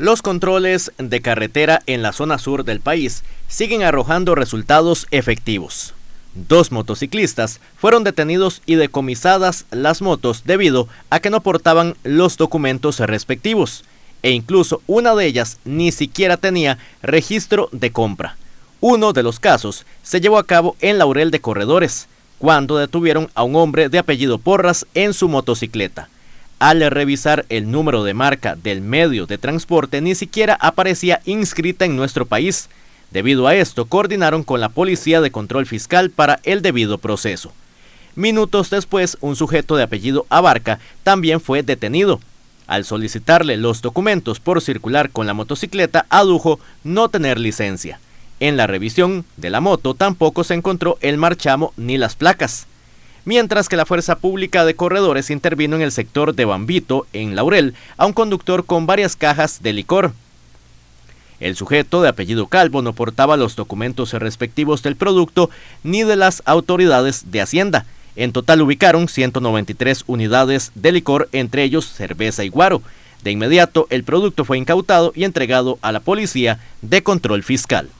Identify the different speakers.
Speaker 1: Los controles de carretera en la zona sur del país siguen arrojando resultados efectivos. Dos motociclistas fueron detenidos y decomisadas las motos debido a que no portaban los documentos respectivos e incluso una de ellas ni siquiera tenía registro de compra. Uno de los casos se llevó a cabo en Laurel de Corredores, cuando detuvieron a un hombre de apellido Porras en su motocicleta al revisar el número de marca del medio de transporte ni siquiera aparecía inscrita en nuestro país. Debido a esto, coordinaron con la Policía de Control Fiscal para el debido proceso. Minutos después, un sujeto de apellido Abarca también fue detenido. Al solicitarle los documentos por circular con la motocicleta, adujo no tener licencia. En la revisión de la moto tampoco se encontró el marchamo ni las placas mientras que la Fuerza Pública de Corredores intervino en el sector de Bambito, en Laurel, a un conductor con varias cajas de licor. El sujeto, de apellido Calvo, no portaba los documentos respectivos del producto ni de las autoridades de Hacienda. En total ubicaron 193 unidades de licor, entre ellos cerveza y guaro. De inmediato, el producto fue incautado y entregado a la Policía de Control Fiscal.